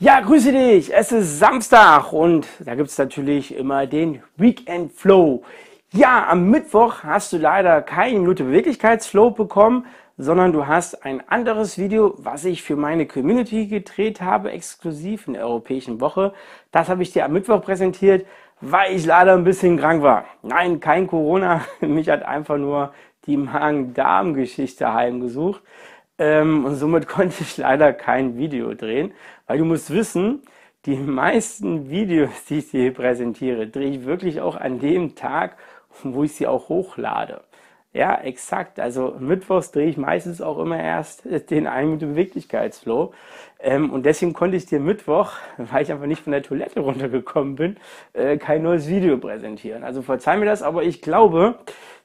Ja, grüße dich. Es ist Samstag und da gibt es natürlich immer den Weekend Flow. Ja, am Mittwoch hast du leider keinen Minute Beweglichkeitsflow bekommen, sondern du hast ein anderes Video, was ich für meine Community gedreht habe, exklusiv in der Europäischen Woche. Das habe ich dir am Mittwoch präsentiert, weil ich leider ein bisschen krank war. Nein, kein Corona. Mich hat einfach nur die Magen-Darm-Geschichte heimgesucht. Ähm, und somit konnte ich leider kein Video drehen, weil du musst wissen, die meisten Videos, die ich dir präsentiere, drehe ich wirklich auch an dem Tag, wo ich sie auch hochlade. Ja, exakt. Also mittwochs drehe ich meistens auch immer erst den 1 Minute Beweglichkeitsflow. Ähm, und deswegen konnte ich dir Mittwoch, weil ich einfach nicht von der Toilette runtergekommen bin, äh, kein neues Video präsentieren. Also verzeih mir das, aber ich glaube,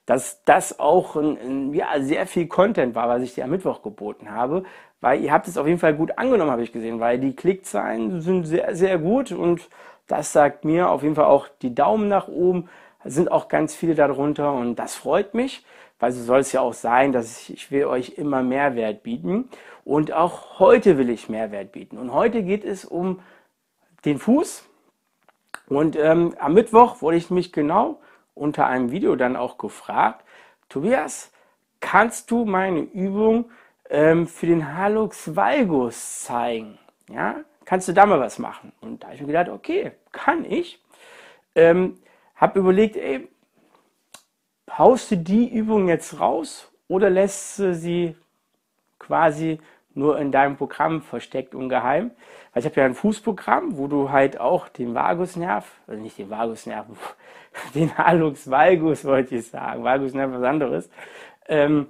dass das auch ein, ein, ja, sehr viel Content war, was ich dir am Mittwoch geboten habe. Weil ihr habt es auf jeden Fall gut angenommen, habe ich gesehen, weil die Klickzahlen sind sehr, sehr gut und das sagt mir auf jeden Fall auch die Daumen nach oben. Es sind auch ganz viele darunter und das freut mich, weil so soll es ja auch sein, dass ich, ich will euch immer Mehrwert bieten. Und auch heute will ich Mehrwert bieten. Und heute geht es um den Fuß. Und ähm, am Mittwoch wollte ich mich genau unter einem Video dann auch gefragt, Tobias, kannst du meine Übung ähm, für den Halux valgus zeigen? Ja, kannst du da mal was machen? Und da habe ich mir gedacht, okay, kann ich. Ähm, habe überlegt, ey, haust du die Übung jetzt raus oder lässt du sie quasi nur in deinem Programm versteckt und geheim. Weil ich habe ja ein Fußprogramm, wo du halt auch den Vagusnerv, also nicht den Vagusnerv, den Halux Valgus wollte ich sagen, Valgusnerv was anderes, ähm,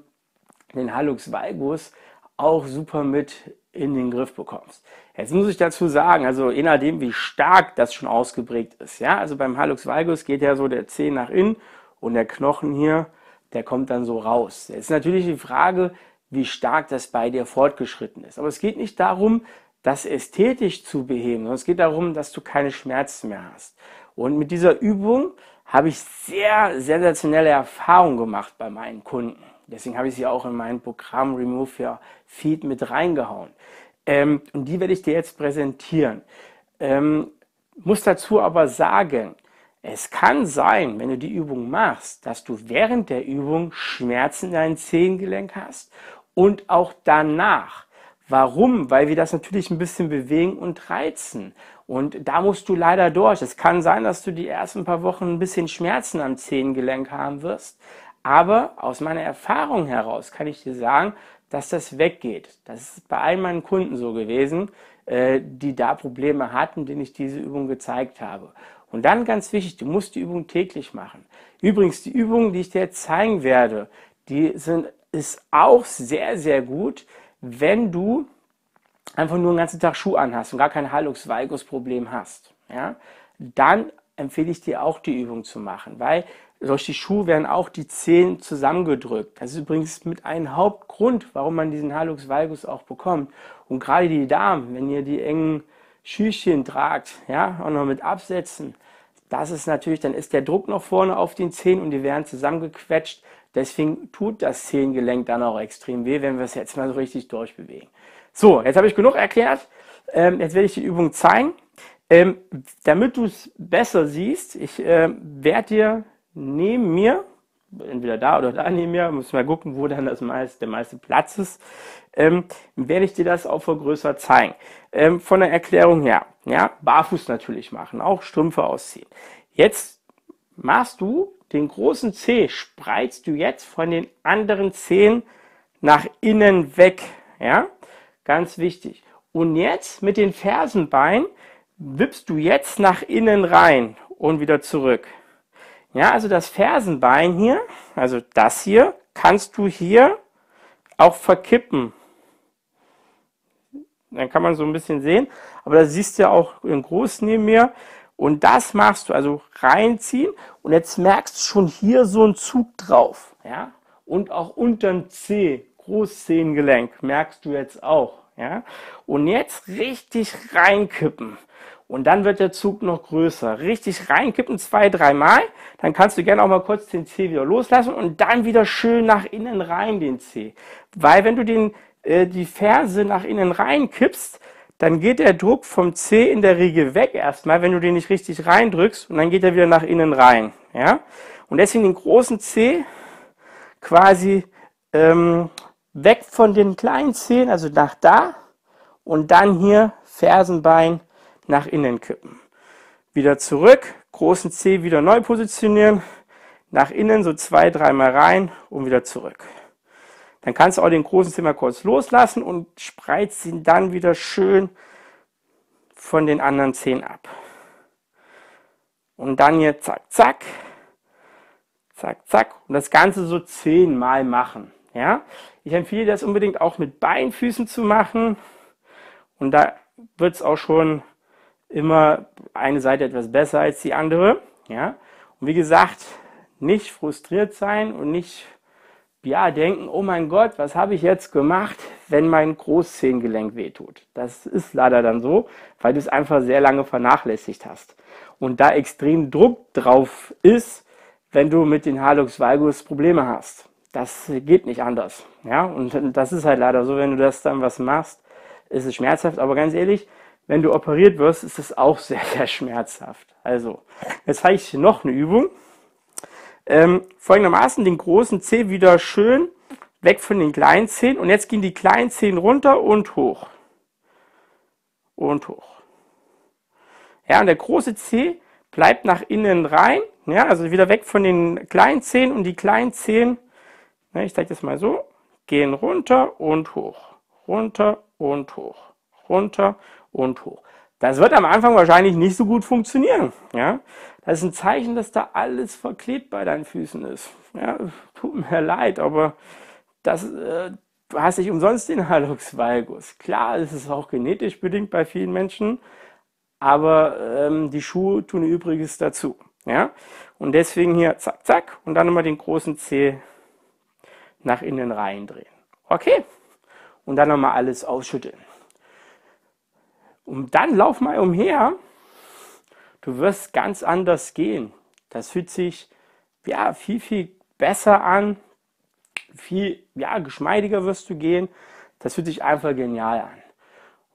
den Halux Valgus auch super mit in den Griff bekommst. Jetzt muss ich dazu sagen, also je nachdem, wie stark das schon ausgeprägt ist, ja, also beim Halux Valgus geht ja so der Zeh nach innen und der Knochen hier, der kommt dann so raus. Jetzt ist natürlich die Frage, wie stark das bei dir fortgeschritten ist. Aber es geht nicht darum, das ästhetisch zu beheben, sondern es geht darum, dass du keine Schmerzen mehr hast. Und mit dieser Übung habe ich sehr sensationelle Erfahrungen gemacht bei meinen Kunden. Deswegen habe ich sie auch in mein Programm Remove Your Feed mit reingehauen. Ähm, und die werde ich dir jetzt präsentieren. Ähm, muss dazu aber sagen, es kann sein, wenn du die Übung machst, dass du während der Übung Schmerzen in deinem Zehengelenk hast und auch danach. Warum? Weil wir das natürlich ein bisschen bewegen und reizen. Und da musst du leider durch. Es kann sein, dass du die ersten paar Wochen ein bisschen Schmerzen am Zehengelenk haben wirst. Aber aus meiner Erfahrung heraus kann ich dir sagen, dass das weggeht. Das ist bei allen meinen Kunden so gewesen, äh, die da Probleme hatten, denen ich diese Übung gezeigt habe. Und dann ganz wichtig, du musst die Übung täglich machen. Übrigens, die Übungen, die ich dir jetzt zeigen werde, die sind ist auch sehr, sehr gut, wenn du einfach nur den ganzen Tag Schuh anhast und gar kein Hallux Valgus Problem hast, ja, dann empfehle ich dir auch die Übung zu machen, weil durch die Schuhe werden auch die Zehen zusammengedrückt. Das ist übrigens mit einem Hauptgrund, warum man diesen Hallux Valgus auch bekommt. Und gerade die Damen, wenn ihr die engen Schüchchen tragt, ja, auch noch mit Absätzen, das ist natürlich, dann ist der Druck noch vorne auf den Zehen und die werden zusammengequetscht. Deswegen tut das Zehengelenk dann auch extrem weh, wenn wir es jetzt mal so richtig durchbewegen. So, jetzt habe ich genug erklärt. Ähm, jetzt werde ich die Übung zeigen. Ähm, damit du es besser siehst, ich äh, werde dir neben mir, entweder da oder da neben mir, muss mal gucken, wo dann das meiste, der meiste Platz ist, ähm, werde ich dir das auch vergrößert zeigen. Ähm, von der Erklärung her, ja, barfuß natürlich machen, auch Strümpfe ausziehen. Jetzt machst du den großen C spreizst du jetzt von den anderen Zehen nach innen weg. Ja, ganz wichtig. Und jetzt mit den Fersenbeinen wippst du jetzt nach innen rein und wieder zurück. Ja, also das Fersenbein hier, also das hier, kannst du hier auch verkippen. Dann kann man so ein bisschen sehen, aber das siehst du ja auch in groß neben mir. Und das machst du, also reinziehen und jetzt merkst du schon hier so einen Zug drauf, ja? Und auch unter dem C, Großzehengelenk, merkst du jetzt auch, ja? Und jetzt richtig reinkippen. Und dann wird der Zug noch größer. Richtig reinkippen, zwei, dreimal. Dann kannst du gerne auch mal kurz den C wieder loslassen und dann wieder schön nach innen rein den C. Weil wenn du den, äh, die Ferse nach innen reinkippst, dann geht der Druck vom C in der Regel weg erstmal, wenn du den nicht richtig reindrückst und dann geht er wieder nach innen rein. Ja? Und deswegen den großen C quasi ähm, weg von den kleinen Zehen, also nach da und dann hier Fersenbein nach innen kippen. Wieder zurück, großen C wieder neu positionieren, nach innen so zwei, dreimal rein und wieder zurück. Dann kannst du auch den großen Zimmer kurz loslassen und spreizt ihn dann wieder schön von den anderen Zehen ab. Und dann hier zack, zack, zack, zack. Und das Ganze so zehnmal machen. Ja? Ich empfehle das unbedingt auch mit Beinfüßen zu machen. Und da wird es auch schon immer eine Seite etwas besser als die andere. Ja? Und wie gesagt, nicht frustriert sein und nicht ja, denken, oh mein Gott, was habe ich jetzt gemacht, wenn mein Großzehengelenk wehtut. Das ist leider dann so, weil du es einfach sehr lange vernachlässigt hast. Und da extrem Druck drauf ist, wenn du mit den Halux valgus Probleme hast. Das geht nicht anders. Ja, und das ist halt leider so, wenn du das dann was machst, ist es schmerzhaft. Aber ganz ehrlich, wenn du operiert wirst, ist es auch sehr, sehr schmerzhaft. Also, jetzt habe ich noch eine Übung. Ähm, folgendermaßen den großen C wieder schön weg von den kleinen Zehen und jetzt gehen die kleinen Zehen runter und hoch. Und hoch. Ja, und der große C bleibt nach innen rein, ja, also wieder weg von den kleinen Zehen und die kleinen Zehen, ne, ich zeige das mal so, gehen runter und hoch, runter und hoch, runter und hoch. Das wird am Anfang wahrscheinlich nicht so gut funktionieren, ja, das ist ein Zeichen, dass da alles verklebt bei deinen Füßen ist. Ja, tut mir leid, aber das, äh, du hast nicht umsonst den Hallux valgus. Klar, es ist auch genetisch bedingt bei vielen Menschen, aber ähm, die Schuhe tun Übriges dazu. Ja? Und deswegen hier zack, zack und dann nochmal den großen Zeh nach innen rein drehen. Okay. Und dann nochmal alles ausschütteln. Und dann lauf mal umher du wirst ganz anders gehen. Das fühlt sich ja viel, viel besser an, viel ja, geschmeidiger wirst du gehen. Das fühlt sich einfach genial an.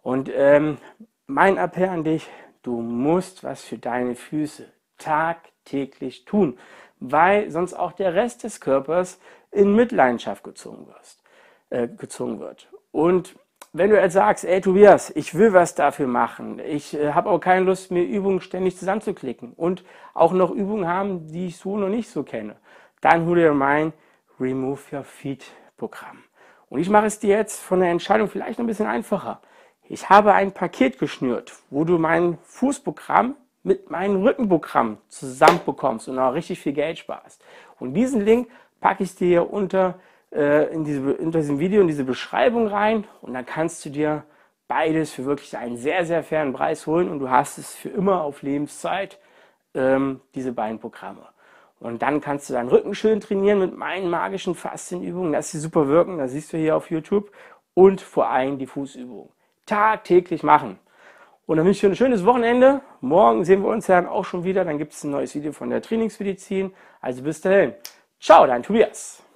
Und ähm, mein Appell an dich, du musst was für deine Füße tagtäglich tun, weil sonst auch der Rest des Körpers in Mitleidenschaft gezogen, wirst, äh, gezogen wird. Und wenn du jetzt sagst, ey Tobias, ich will was dafür machen, ich äh, habe auch keine Lust, mir Übungen ständig zusammenzuklicken und auch noch Übungen haben, die ich so noch nicht so kenne, dann hol dir mein Remove Your Feet Programm. Und ich mache es dir jetzt von der Entscheidung vielleicht noch ein bisschen einfacher. Ich habe ein Paket geschnürt, wo du mein Fußprogramm mit meinem Rückenprogramm zusammenbekommst und auch richtig viel Geld sparst. Und diesen Link packe ich dir unter äh, in, diese, in diesem Video, in diese Beschreibung rein und dann kannst du dir beides für wirklich einen sehr, sehr fairen Preis holen und du hast es für immer auf Lebenszeit, ähm, diese beiden Programme. Und dann kannst du deinen Rücken schön trainieren mit meinen magischen Faszienübungen, dass sie super wirken, das siehst du hier auf YouTube und vor allem die Fußübungen. Tagtäglich machen. Und dann wünsche ich dir ein schönes Wochenende. Morgen sehen wir uns dann auch schon wieder. Dann gibt es ein neues Video von der Trainingsmedizin. Also bis dahin. Ciao, dein Tobias.